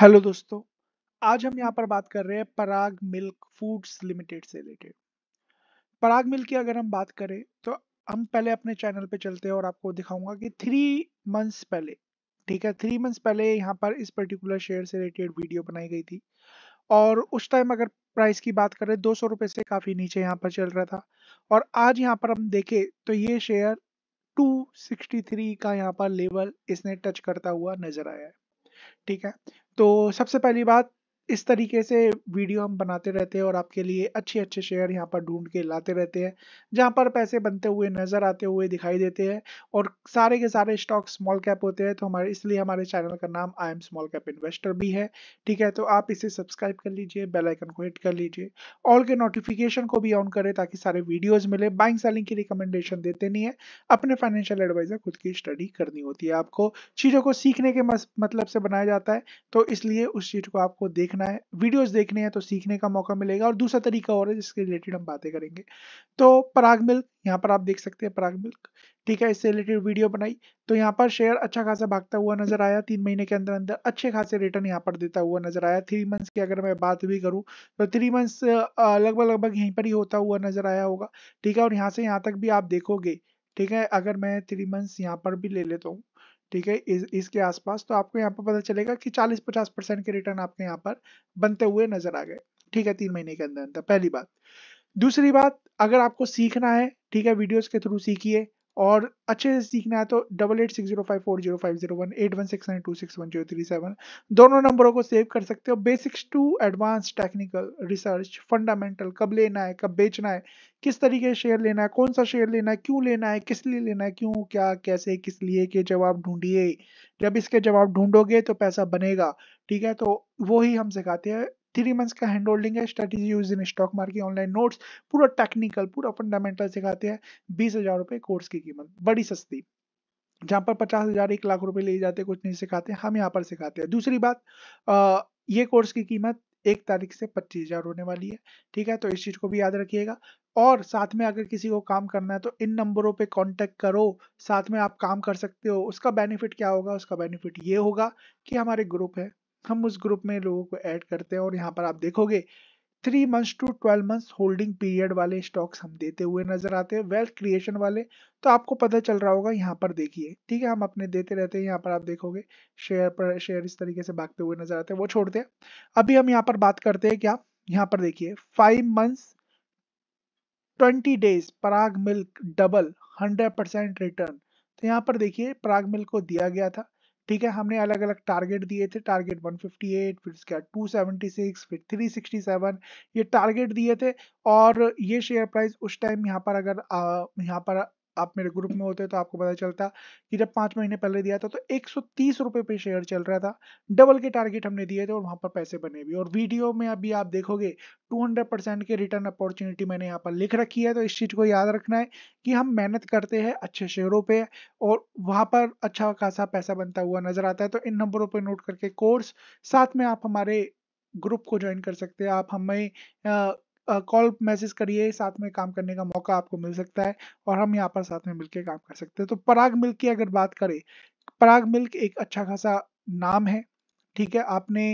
hello दोस्तों आज हम यहाँ पर बात कर रहे हैं पराग मिल्क फूड्स लिमिटेड से रिलेटेड पराग मिल्क की अगर हम बात करें तो हम पहले अपने चैनल पे चलते हैं और आपको दिखाऊंगा कि थ्री मंथ्स पहले ठीक है थ्री मंथ्स पहले यहाँ पर इस पर्टिकुलर शेयर से रिलेटेड वीडियो बनाई गई थी और उस टाइम अगर प्राइस की बात करें दो सौ से काफ़ी नीचे यहाँ पर चल रहा था और आज यहाँ पर हम देखें तो ये शेयर 263 का यहाँ पर लेवल इसने टच करता हुआ नजर आया है ठीक है तो सबसे पहली बात इस तरीके से वीडियो हम बनाते रहते हैं और आपके लिए अच्छे अच्छे शेयर यहाँ पर ढूंढ के लाते रहते हैं जहाँ पर पैसे बनते हुए नज़र आते हुए दिखाई देते हैं और सारे के सारे स्टॉक स्मॉल कैप होते हैं तो हमारे इसलिए हमारे चैनल का नाम I am small cap investor भी है ठीक है तो आप इसे सब्सक्राइब कर लीजिए बेलाइकन को हिट कर लीजिए ऑल के नोटिफिकेशन को भी ऑन करें ताकि सारे वीडियोज़ मिले बाइंग सेलिंग की रिकमेंडेशन देते नहीं है अपने फाइनेंशियल एडवाइज़र खुद की स्टडी करनी होती है आपको चीज़ों को सीखने के मतलब से बनाया जाता है तो इसलिए उस चीज़ को आपको देख सीखना है वीडियोस देखने हैं तो सीखने का मौका मिलेगा और दूसरा तरीका और है जिसके रिलेटेड हम बातें करेंगे तो पराग मिल्क यहाँ पर आप देख सकते हैं पराग मिल्क ठीक है इससे रिलेटेड वीडियो बनाई तो यहाँ पर शेयर अच्छा खासा भागता हुआ नजर आया तीन महीने के अंदर अंदर अच्छे खासे रिटर्न यहाँ पर देता हुआ नजर आया थ्री मंथ्स की अगर मैं बात भी करूँ तो थ्री मंथ्स लगभग लगभग यहीं पर ही होता हुआ नजर आया होगा ठीक है और यहाँ से यहाँ तक भी आप देखोगे ठीक है अगर मैं थ्री मंथ्स यहाँ पर भी ले लेता हूँ ठीक है इस इसके आसपास तो आपको यहाँ पर पता चलेगा कि 40-50 परसेंट के रिटर्न आपके यहाँ पर बनते हुए नजर आ गए ठीक है तीन महीने के अंदर अंदर पहली बात दूसरी बात अगर आपको सीखना है ठीक है वीडियोस के थ्रू सीखिए और अच्छे से सीखना है तो double eight six zero five four zero five zero one eight one six nine two six one zero three seven दोनों नंबरों को सेव कर सकते हो basics to advance technical research fundamental कब लेना है कब बेचना है किस तरीके से शेयर लेना है कौन सा शेयर लेना है क्यों लेना है किस लिए लेना है क्यों क्या कैसे किस लिए के जवाब ढूंढिए जब इसके जवाब ढूंढोगे तो पैसा बनेगा ठीक है तो वो ही हम सिखाते हैं थ्री मंथ्स का हैंड होल्डिंग है strategy use in stock market online notes पूरा टेक्निकल पूरा फंडामेंटल सिखाते हैं बीस हजार रुपए कोर्स की कीमत बड़ी सस्ती जहाँ पर पचास हजार एक लाख रुपए ले जाते कुछ नहीं सिखाते हम यहाँ पर सिखाते हैं दूसरी बात ये कोर्स की कीमत एक तारीख से पच्चीस हजार होने वाली है ठीक है तो इस चीज को भी याद रखिएगा और साथ में अगर किसी को काम करना है तो इन नंबरों पे कांटेक्ट करो साथ में आप काम कर सकते हो उसका बेनिफिट क्या होगा उसका बेनिफिट ये होगा कि हमारे ग्रुप है हम उस ग्रुप में लोगों को ऐड करते हैं और यहाँ पर आप देखोगे three months to twelve months holding period वाले स्टॉक्स हम देते हुए नजर आते हैं वेल्थ क्रिएशन वाले तो आपको पता चल रहा होगा यहाँ पर देखिए ठीक है हम अपने देते रहते हैं यहाँ पर आप देखोगे शेयर पर शेयर इस तरीके से भागते हुए नजर आते हैं वो छोड़ते हैं अभी हम यहाँ पर बात करते हैं क्या यहाँ पर देखिए five months twenty days Parag milk double hundred percent return तो यहाँ पर देखिए पराग मिल्क को दिया गया था ठीक है हमने अलग अलग टारगेट दिए थे टारगेट 158 फिर उसके बाद 276 फिर 367 ये टारगेट दिए थे और ये शेयर प्राइस उस टाइम यहाँ पर अगर यहाँ पर आप मेरे ग्रुप में होते तो आपको पता चलता कि जब पांच महीने पहले दिया था तो एक सौ पे शेयर चल रहा था डबल के टारगेट हमने दिए थे और वहां पर पैसे बने भी और वीडियो में अभी आप देखोगे 200 के रिटर्न अपॉर्चुनिटी मैंने यहाँ पर लिख रखी है तो इस चीज़ को याद रखना है कि हम मेहनत करते हैं अच्छे शेयरों पे और वहां पर अच्छा खासा पैसा बनता हुआ नजर आता है तो इन नंबरों पर नोट करके कोर्स साथ में आप हमारे ग्रुप को ज्वाइन कर सकते हैं आप हमें कॉल मैसेज करिए साथ में काम करने का मौका आपको मिल सकता है और हम यहाँ पर साथ में मिलकर काम कर सकते हैं तो पराग मिल्क की अगर बात करें पराग मिल्क एक अच्छा खासा नाम है ठीक है आपने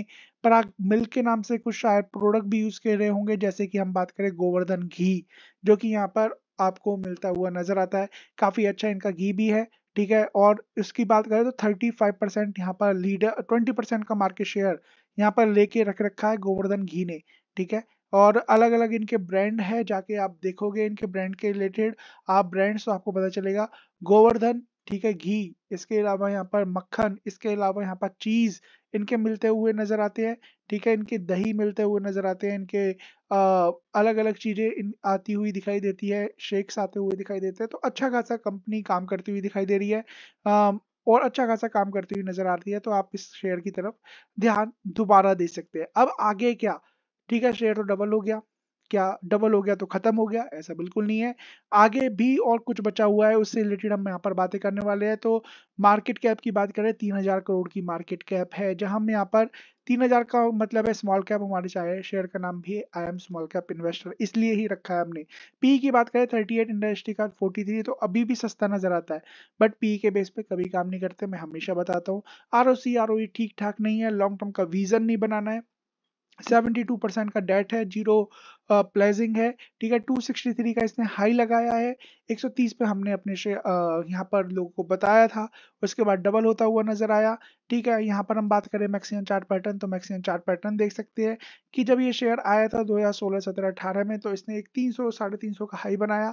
पराग मिल्क के नाम से कुछ शायद प्रोडक्ट भी यूज कर रहे होंगे जैसे कि हम बात करें गोवर्धन घी जो कि यहाँ पर आपको मिलता हुआ नजर आता है काफी अच्छा इनका घी भी है ठीक है और इसकी बात करें तो 35 परसेंट यहाँ पर लीडर 20 परसेंट का मार्केट शेयर यहाँ पर लेके रख रखा है गोवर्धन घी ने ठीक है और अलग अलग इनके ब्रांड है जाके आप देखोगे इनके ब्रांड के रिलेटेड आप ब्रांड्स तो आपको पता चलेगा गोवर्धन ठीक है घी इसके अलावा यहाँ पर मक्खन इसके अलावा यहाँ पर चीज इनके मिलते हुए नजर आते हैं ठीक है इनके दही मिलते हुए नजर आते हैं इनके आ, अलग अलग चीजें इन आती हुई दिखाई देती है शेक्स आते हुए दिखाई देते हैं तो अच्छा खासा कंपनी काम करती हुई दिखाई दे रही है आ, और अच्छा खासा काम करती हुई नजर आती है तो आप इस शेयर की तरफ ध्यान दोबारा दे सकते हैं अब आगे क्या ठीक है शेयर तो डबल हो गया क्या डबल हो गया तो खत्म हो गया ऐसा बिल्कुल नहीं है आगे भी और कुछ बचा हुआ है उससे रिलेटेड हम यहाँ पर बातें करने वाले हैं तो मार्केट कैप की बात करें तीन हजार करोड़ की मार्केट कैप है जहां हम यहाँ पर तीन हजार का मतलब है स्मॉल कैप हमारे चाहे शेयर का नाम भी I am small cap investor इसलिए ही रखा है हमने पी की बात करें थर्टी एट इंडस्ट्री का फोर्टी थ्री तो अभी भी सस्ता नजर आता है बट पी के बेस पे कभी काम नहीं करते मैं हमेशा बताता हूँ R O C R O ठीक ठाक नहीं है लॉन्ग टर्म का विजन नहीं बनाना है सेवेंटी टू परसेंट का डेट है जीरो प्लेजिंग है ठीक है 263 का इसने हाई लगाया है 130 पे हमने अपने यहाँ पर लोगों को बताया था उसके बाद डबल होता हुआ नजर आया ठीक है यहाँ पर हम बात करें मैक्सिमम चार्ट पैटर्न तो मैक्सिमम चार्ट पैटर्न देख सकते हैं कि जब ये शेयर आया था 2016 17 18 में तो इसने एक 300 साढ़े तीन का हाई बनाया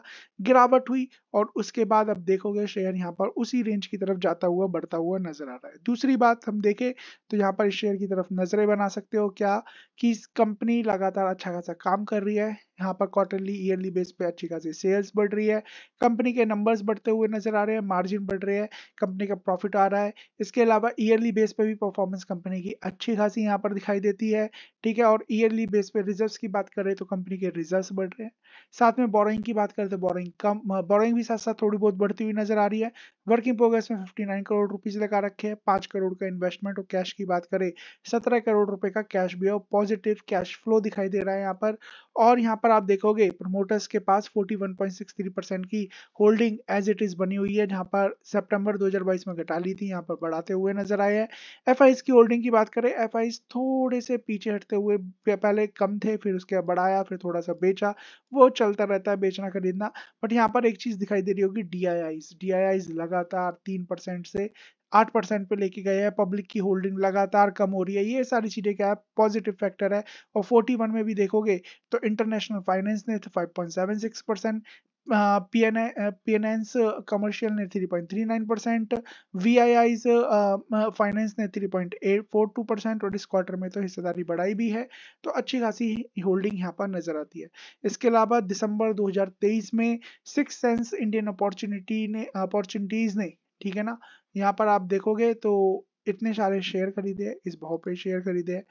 गिरावट हुई और उसके बाद अब देखोगे शेयर यहाँ पर उसी रेंज की तरफ जाता हुआ बढ़ता हुआ नजर आ रहा है दूसरी बात हम देखें तो यहाँ पर इस शेयर की तरफ नजरें बना सकते हो क्या कि कंपनी लगातार अच्छा खासा काम कर रही है यहाँ पर क्वार्टरली ईयरली बेस पे अच्छी खासी सेल्स बढ़ रही है कंपनी के नंबर्स बढ़ते हुए नजर आ रहे हैं मार्जिन बढ़ रहे हैं कंपनी का प्रॉफिट आ रहा है इसके अलावा ईयरली बेस पे भी परफॉर्मेंस कंपनी की अच्छी खासी यहाँ पर दिखाई देती है ठीक है और ईयरली बेस पे रिजर्व की बात करें तो कंपनी के रिजर्व बढ़ रहे हैं साथ में बोरोइंग की बात करें तो बोरोइंग कम बोरोइंग भी साथ साथ थोड़ी बहुत बढ़ती हुई नजर आ रही है वर्किंग प्रोग्रेस में फिफ्टी नाइन करोड़ रुपीज लगा रखे हैं पांच करोड़ का इन्वेस्टमेंट और कैश की बात करें सत्रह करोड़ रुपए का कैश भी है पॉजिटिव कैश फ्लो दिखाई दे रहा है यहाँ पर और यहाँ पर आप देखोगे प्रमोटर्स के पास 41.63 परसेंट की होल्डिंग एज इट इज बनी हुई है जहाँ पर सितंबर 2022 में घटा ली थी यहाँ पर बढ़ाते हुए नजर आए हैं एफ की होल्डिंग की बात करें एफ थोड़े से पीछे हटते हुए पहले कम थे फिर उसके बाद बढ़ाया फिर थोड़ा सा बेचा वो चलता रहता है बेचना खरीदना बट यहाँ पर एक चीज दिखाई दे रही होगी डी आई लगातार तीन परसेंट से आठ परसेंट पे लेके गए हैं पब्लिक की होल्डिंग लगातार कम हो रही है ये सारी चीज़ें क्या है पॉजिटिव फैक्टर है और फोर्टी वन में भी देखोगे तो इंटरनेशनल फाइनेंस ने five point seven six percent P N N एंस कमर्शियल ने three point three nine percent V I आईज फाइनेंस ने three point eight four two percent और इस क्वार्टर में तो हिस्सेदारी बढ़ाई भी है तो अच्छी खासी होल्डिंग यहाँ पर नजर आती है इसके अलावा दिसंबर 2023 में सिक्स सेंस इंडियन अपॉर्चुनिटी ने अपॉर्चुनिटीज ने ठीक है ना यहाँ पर आप देखोगे तो इतने सारे शेयर खरीदे इस भाव पे शेयर खरीदे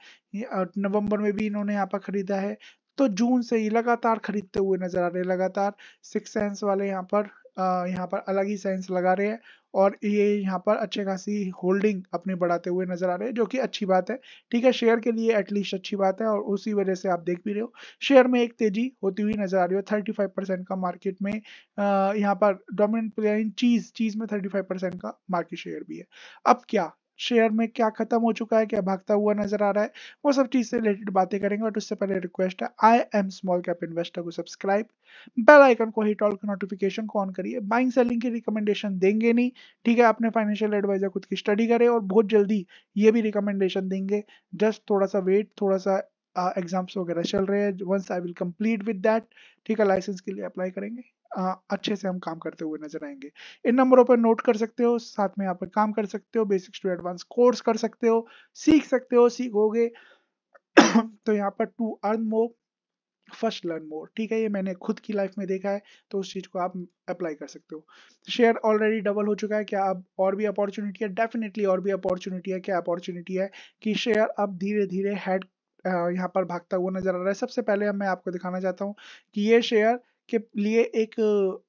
नवंबर में भी इन्होंने यहाँ पर खरीदा है तो जून से ही लगातार खरीदते हुए नजर आ रहे लगातार सिक्स सेंस वाले यहाँ पर यहाँ पर अलग ही सेंस लगा रहे हैं और ये यहाँ पर अच्छे खासी होल्डिंग अपने बढ़ाते हुए नजर आ रहे हैं जो कि अच्छी बात है ठीक है शेयर के लिए एटलीस्ट अच्छी बात है और उसी वजह से आप देख भी रहे हो शेयर में एक तेजी होती हुई नजर आ रही हो थर्टी फाइव परसेंट का मार्केट में यहाँ पर डोमिनेंट प्लेन चीज चीज में थर्टी फाइव परसेंट का मार्केट शेयर भी है अब क्या शेयर में क्या खत्म हो चुका है क्या भागता हुआ नजर आ रहा है वो सब चीज से रिलेटेड बातें करेंगे बट उससे पहले रिक्वेस्ट है I am small cap investor को सब्सक्राइब बेल आइकन को हिट ऑल को नोटिफिकेशन को ऑन करिए बाइंग सेलिंग की रिकमेंडेशन देंगे नहीं ठीक है अपने फाइनेंशियल एडवाइजर खुद की स्टडी करें और बहुत जल्दी ये भी रिकमेंडेशन देंगे जस्ट थोड़ा सा वेट थोड़ा सा एग्जाम्स uh, वगैरह चल रहे हैं once I will complete with that ठीक है लाइसेंस के लिए अप्लाई करेंगे अच्छे से हम काम करते हुए नजर आएंगे इन नंबरों पर नोट कर सकते हो साथ में यहाँ पर काम कर सकते हो बेसिक्स टू एडवांस कोर्स कर सकते हो सीख सकते हो सीखोगे तो यहाँ पर to earn more first learn more ठीक है ये मैंने खुद की लाइफ में देखा है तो उस चीज़ को आप अप्लाई कर सकते हो शेयर ऑलरेडी डबल हो चुका है क्या अब और भी अपॉर्चुनिटी है डेफिनेटली और भी अपॉर्चुनिटी है क्या अपॉर्चुनिटी है कि शेयर अब धीरे धीरे हेड यहाँ पर भागता हुआ नजर आ रहा है सबसे पहले मैं आपको दिखाना चाहता हूँ कि ये शेयर के लिए एक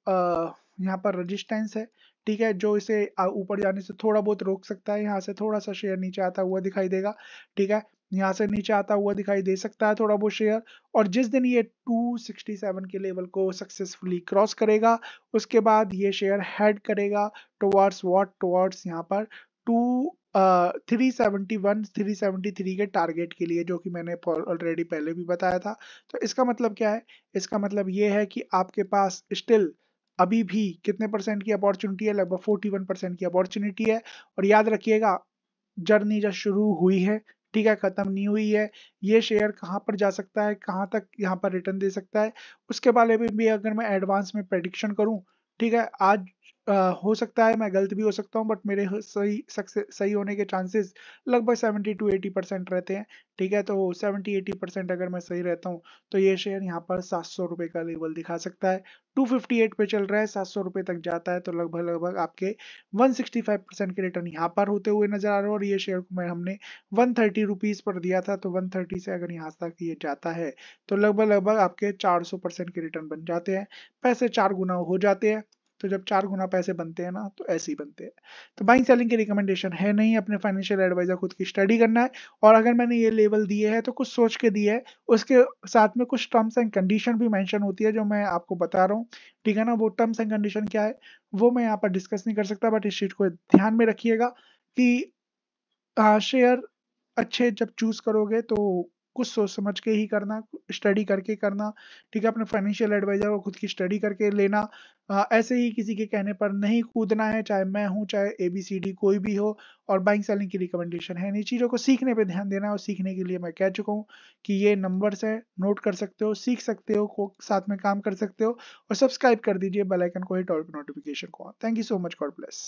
यहाँ पर रजिस्टेंस है ठीक है जो इसे ऊपर जाने से थोड़ा बहुत रोक सकता है यहाँ से थोड़ा सा शेयर नीचे आता हुआ दिखाई देगा ठीक है यहाँ से नीचे आता हुआ दिखाई दे सकता है थोड़ा बहुत शेयर और जिस दिन ये 267 के लेवल को सक्सेसफुली क्रॉस करेगा उसके बाद ये शेयर हेड करेगा टुवर्ड्स व्हाट टुवर्ड्स यहाँ पर two three seventy one three seventy three के टारगेट के लिए जो कि मैंने ऑलरेडी पहले भी बताया था तो इसका मतलब क्या है इसका मतलब ये है कि आपके पास स्टिल अभी भी कितने परसेंट की अपॉर्चुनिटी है लगभग फोर्टी वन परसेंट की अपॉर्चुनिटी है और याद रखिएगा जर्नी जब शुरू हुई है ठीक है खत्म नहीं हुई है ये शेयर कहाँ पर जा सकता है कहाँ तक यहाँ पर रिटर्न दे सकता है उसके बारे में भी अगर मैं एडवांस में प्रडिक्शन करूँ ठीक है आज हो सकता है मैं गलत भी हो सकता हूँ बट मेरे सही सक्सेस सही होने के चांसेस लगभग सेवेंटी टू एटी परसेंट रहते हैं ठीक है तो सेवेंटी एटी परसेंट अगर मैं सही रहता हूँ तो ये शेयर यहाँ पर सात सौ रुपये का लेवल दिखा सकता है टू फिफ्टी एट पर चल रहा है सात सौ रुपये तक जाता है तो लगभग लगभग आपके वन सिक्सटी फाइव परसेंट के रिटर्न यहाँ पर होते हुए नजर आ रहे हो और ये शेयर को मैं हमने वन थर्टी रुपीज़ पर दिया था तो वन थर्टी से अगर यहाँ तक ये जाता है तो लगभग लगभग आपके चार सौ परसेंट के रिटर्न बन जाते हैं पैसे चार गुना हो जाते हैं तो जब चार गुना पैसे बनते हैं ना तो ऐसे ही बनते हैं तो बाइंग सेलिंग की रिकमेंडेशन है नहीं अपने फाइनेंशियल एडवाइजर खुद की स्टडी करना है और अगर मैंने ये लेवल दिए है तो कुछ सोच के दिए है उसके साथ में कुछ टर्म्स एंड कंडीशन भी मैंशन होती है जो मैं आपको बता रहा हूँ ठीक है ना वो टर्म्स एंड कंडीशन क्या है वो मैं यहाँ पर डिस्कस नहीं कर सकता बट इस चीज को ध्यान में रखिएगा कि शेयर अच्छे जब चूज करोगे तो कुछ सोच समझ के ही करना स्टडी करके करना ठीक है अपने फाइनेंशियल एडवाइजर को खुद की स्टडी करके लेना आ, ऐसे ही किसी के कहने पर नहीं कूदना है चाहे मैं हूँ चाहे ए बी सी डी कोई भी हो और बाइक सेलिंग की रिकमेंडेशन है इन चीज़ों को सीखने पे ध्यान देना और सीखने के लिए मैं कह चुका हूँ कि ये नंबर्स है नोट कर सकते हो सीख सकते हो साथ में काम कर सकते हो और सब्सक्राइब कर दीजिए बेलाइकन को हिट और नोटिफिकेशन को thank you so much God bless